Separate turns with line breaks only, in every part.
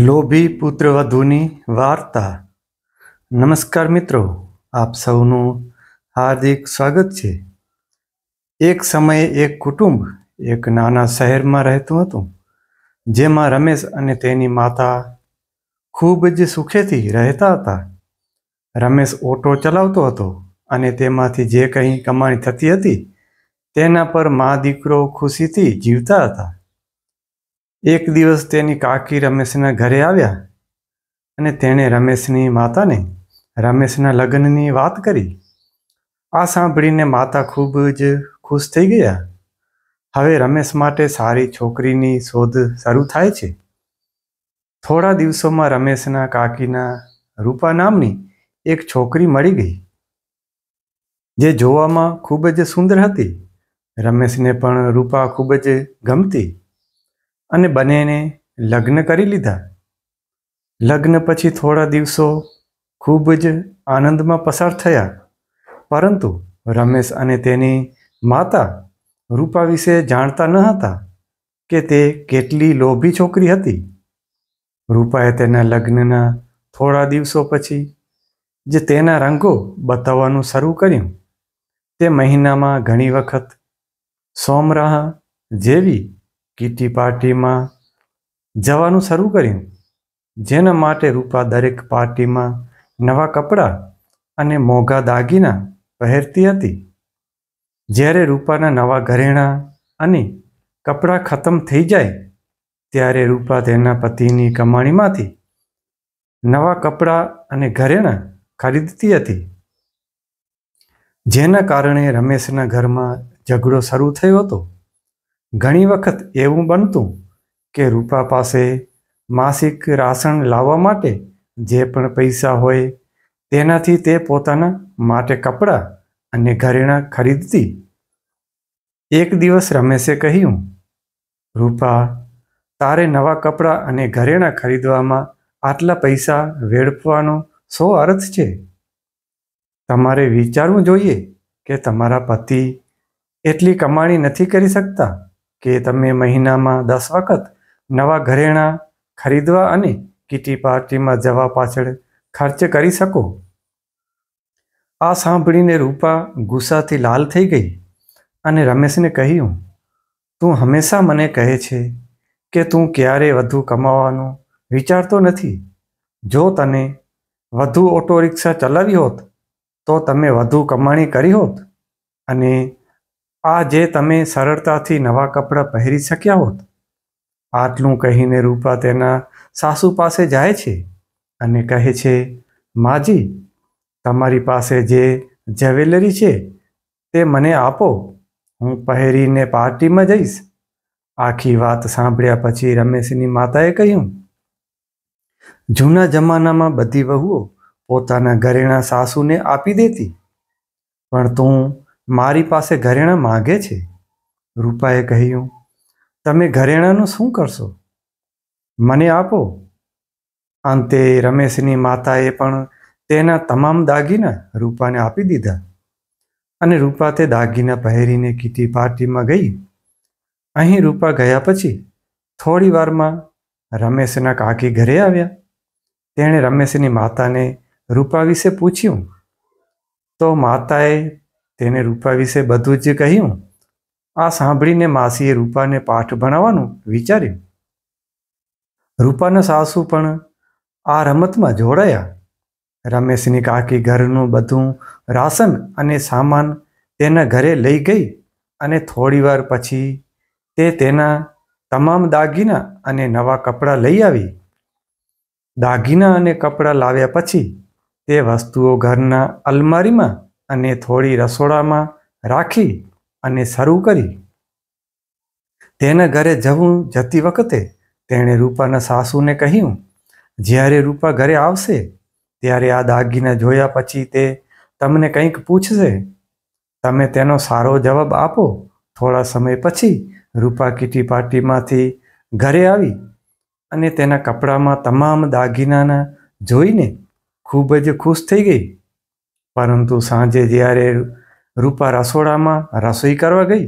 લોભી પુત્રવધુની વાર્તા નમસ્કાર મિત્રો આપ સૌનું હાર્દિક સ્વાગત છે એક સમયે એક કુટુંબ એક નાના શહેરમાં રહેતું હતું જેમાં રમેશ અને તેની માતા ખૂબ જ સુખેથી રહેતા હતા રમેશ ઓટો ચલાવતો હતો અને તેમાંથી જે કંઈ કમાણી થતી હતી તેના પર મા દીકરો ખુશીથી જીવતા હતા એક દિવસ તેની કાકી રમેશના ઘરે આવ્યા અને તેણે રમેશની માતાને રમેશના લગ્નની વાત કરી આ સાંભળીને માતા ખૂબ જ ખુશ થઈ ગયા હવે રમેશ માટે સારી છોકરીની શોધ શરૂ થાય છે થોડા દિવસોમાં રમેશના કાકીના રૂપા નામની એક છોકરી મળી ગઈ જે જોવામાં ખૂબ જ સુંદર હતી રમેશને પણ રૂપા ખૂબ જ ગમતી અને બંનેને લગ્ન કરી લીધા લગ્ન પછી થોડા દિવસો ખૂબ જ આનંદમાં પસાર થયા પરંતુ રમેશ અને તેની માતા રૂપા વિશે જાણતા ન હતા કે તે કેટલી લોભી છોકરી હતી રૂપાએ તેના લગ્નના થોડા દિવસો પછી જે તેના રંગો બતાવવાનું શરૂ કર્યું તે મહિનામાં ઘણી વખત સોમરાહ જેવી કીટી પાર્ટીમાં જવાનું શરૂ કર્યું જેના માટે રૂપા દરેક પાર્ટીમાં નવા કપડાં અને મોંઘા દાગીના પહેરતી હતી જ્યારે રૂપાના નવા ઘરેણાં અને કપડાં ખતમ થઈ જાય ત્યારે રૂપા તેના પતિની કમાણીમાંથી નવા કપડાં અને ઘરેણાં ખરીદતી હતી જેના કારણે રમેશના ઘરમાં ઝઘડો શરૂ થયો હતો ઘણી વખત એવું બનતું કે રૂપા પાસે માસિક રાશન લાવવા માટે જે પણ પૈસા હોય તેનાથી તે પોતાના માટે કપડાં અને ઘરેણાં ખરીદતી એક દિવસ રમેશે કહ્યું રૂપા તારે નવા કપડાં અને ઘરેણાં ખરીદવામાં આટલા પૈસા વેડફવાનો શો અર્થ છે તમારે વિચારવું જોઈએ કે તમારા પતિ એટલી કમાણી નથી કરી શકતા કે તમે મહિનામાં દસ વખત નવા ઘરેણાં ખરીદવા અને કીટી પાર્ટીમાં જવા પાછળ ખર્ચ કરી શકો આ સાંભળીને રૂપા ગુસ્સાથી લાલ થઈ ગઈ અને રમેશને કહ્યું તું હંમેશા મને કહે છે કે તું ક્યારે વધુ કમાવાનો વિચારતો નથી જો તને વધુ ઓટો રિક્ષા ચલાવી હોત તો તમે વધુ કમાણી કરી હોત અને આ જે તમે સરળતાથી નવા કપડાં પહેરી શક્યા હોત આટલું કહીને રૂપા તેના સાસુ પાસે જાય છે અને કહે છે માજી તમારી પાસે જે જ્વેલરી છે તે મને આપો હું પહેરીને પાર્ટીમાં જઈશ આખી વાત સાંભળ્યા પછી રમેશની માતાએ કહ્યું જૂના જમાનામાં બધી વહુઓ પોતાના ઘરેણા સાસુને આપી દેતી પણ તું મારી પાસે ઘરેણાં માગે છે રૂપાએ કહ્યું તમે ઘરેણાનું શું કરશો મને આપો અંતે રમેશની માતાએ પણ તેના તમામ દાગીના રૂપાને આપી દીધા અને રૂપા તે દાગીના પહેરીને કીટી પાર્ટીમાં ગઈ અહીં રૂપા ગયા પછી થોડી વારમાં રમેશના કાકી ઘરે આવ્યા તેણે રમેશની માતાને રૂપા વિશે પૂછ્યું તો માતાએ તેને રૂપા વિશે બધું જ કહ્યું આ સાંભળીને માસીએ રૂપાને પાઠ ભણાવવાનું વિચાર્યું રૂપાના સાસુ પણ આ રમતમાં જોડાયા રમેશની કાકી ઘરનું બધું રાશન અને સામાન તેના ઘરે લઈ ગઈ અને થોડીવાર પછી તે તેના તમામ દાગીના અને નવા કપડાં લઈ આવી દાગીના અને કપડાં લાવ્યા પછી તે વસ્તુઓ ઘરના અલમારીમાં અને થોડી રસોડામાં રાખી અને શરૂ કરી તેના ઘરે જવું જતી વખતે તેણે રૂપાના સાસુને કહ્યું જ્યારે રૂપા ઘરે આવશે ત્યારે આ દાગીના જોયા પછી તે તમને કંઈક પૂછશે તમે તેનો સારો જવાબ આપો થોડા સમય પછી રૂપા કીટી પાર્ટીમાંથી ઘરે આવી અને તેના કપડામાં તમામ દાગીનાના જોઈને ખૂબ જ ખુશ થઈ ગઈ પરંતુ સાંજે જ્યારે રૂપા રસોડામાં રસોઈ કરવા ગઈ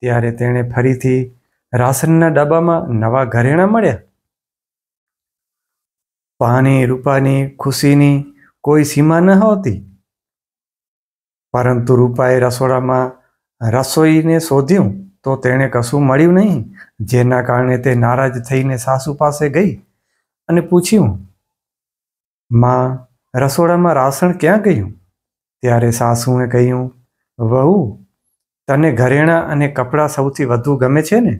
ત્યારે તેણે ફરીથી રાશનના ડબ્બામાં નવા ઘરેણાં મળ્યા પાણી રૂપાની ખુશીની કોઈ સીમા ન હતી પરંતુ રૂપાએ રસોડામાં રસોઈને શોધ્યું તો તેણે કશું મળ્યું નહીં જેના કારણે તે નારાજ થઈને સાસુ પાસે ગઈ અને પૂછ્યું માં રસોડામાં રાસણ ક્યાં ગયું ત્યારે સાસુએ કહ્યું વહુ તને ઘરેણાં અને કપડાં સૌથી વધુ ગમે છે ને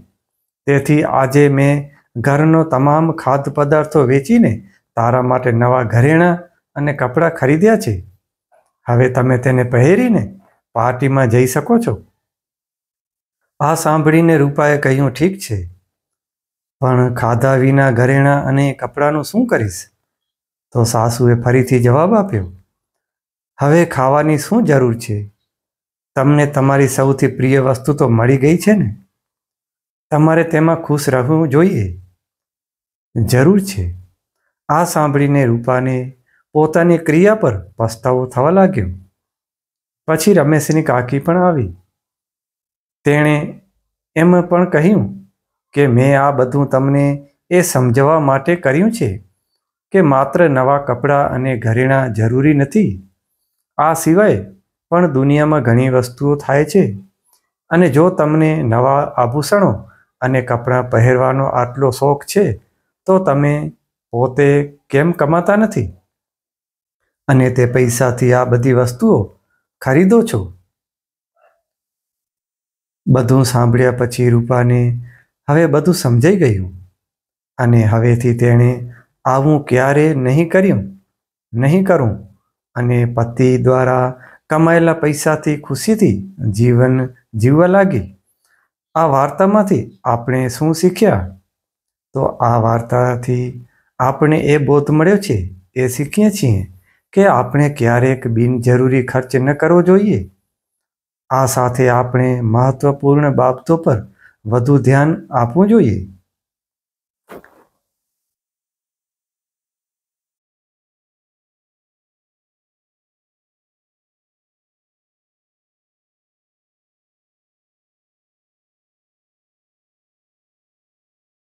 તેથી આજે મેં ઘરનો તમામ ખાદ્ય પદાર્થો વેચીને તારા માટે નવા ઘરેણાં અને કપડાં ખરીદ્યા છે હવે તમે તેને પહેરીને પાર્ટીમાં જઈ શકો છો આ સાંભળીને રૂપાએ કહ્યું ઠીક છે પણ ખાધા વિના ઘરેણાં અને કપડાનું શું કરીશ તો સાસુએ ફરીથી જવાબ આપ્યો હવે ખાવાની શું જરૂર છે તમને તમારી સૌથી પ્રિય વસ્તુ તો મળી ગઈ છે ને તમારે તેમાં ખુશ રહેવું જોઈએ જરૂર છે આ સાંભળીને રૂપાને પોતાની ક્રિયા પર પસ્તાવો થવા લાગ્યો પછી રમેશની કાકી પણ આવી તેણે એમ પણ કહ્યું કે મેં આ બધું તમને એ સમજવા માટે કર્યું છે કે માત્ર નવા કપડાં અને ઘરેણાં જરૂરી નથી આ સિવાય પણ દુનિયામાં ઘણી વસ્તુઓ થાય છે અને જો તમને નવા આભૂષણો અને કપડાં પહેરવાનો આટલો શોખ છે તો તમે પોતે કેમ કમાતા નથી અને તે પૈસાથી આ બધી વસ્તુઓ ખરીદો છો બધું સાંભળ્યા પછી રૂપાને હવે બધું સમજાઈ ગયું અને હવેથી તેણે આવું ક્યારે નહીં કર્યું નહીં કરું અને પતિ દ્વારા કમાયેલા પૈસાથી ખુશીથી જીવન જીવવા લાગી આ વાર્તામાંથી આપણે શું શીખ્યા તો આ વાર્તાથી આપણે એ બોધ મળ્યો છે એ શીખીએ છીએ કે આપણે ક્યારેક બિનજરૂરી ખર્ચ ન કરવો જોઈએ આ સાથે આપણે મહત્વપૂર્ણ બાબતો પર વધુ ધ્યાન આપવું જોઈએ